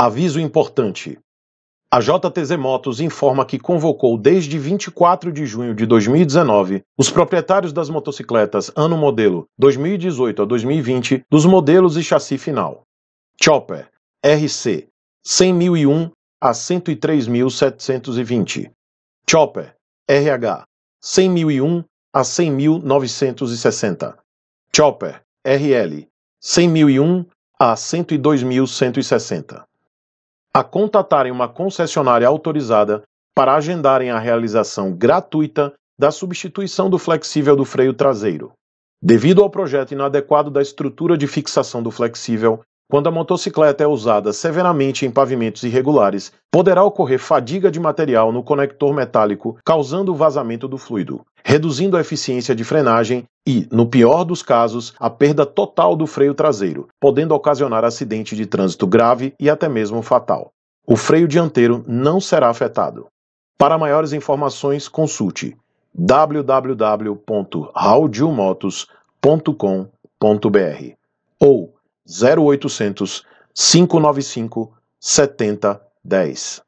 Aviso importante. A JTZ Motos informa que convocou desde 24 de junho de 2019 os proprietários das motocicletas ano modelo 2018 a 2020 dos modelos e chassi final. Chopper RC 100.001 a 103.720. Chopper RH 100.001 a 100.960. Chopper RL 100.001 a 102.160 a contatarem uma concessionária autorizada para agendarem a realização gratuita da substituição do flexível do freio traseiro. Devido ao projeto inadequado da estrutura de fixação do flexível, quando a motocicleta é usada severamente em pavimentos irregulares, poderá ocorrer fadiga de material no conector metálico, causando o vazamento do fluido, reduzindo a eficiência de frenagem e, no pior dos casos, a perda total do freio traseiro, podendo ocasionar acidente de trânsito grave e até mesmo fatal. O freio dianteiro não será afetado. Para maiores informações, consulte www.raudiomotos.com.br ou 0800 595 7010.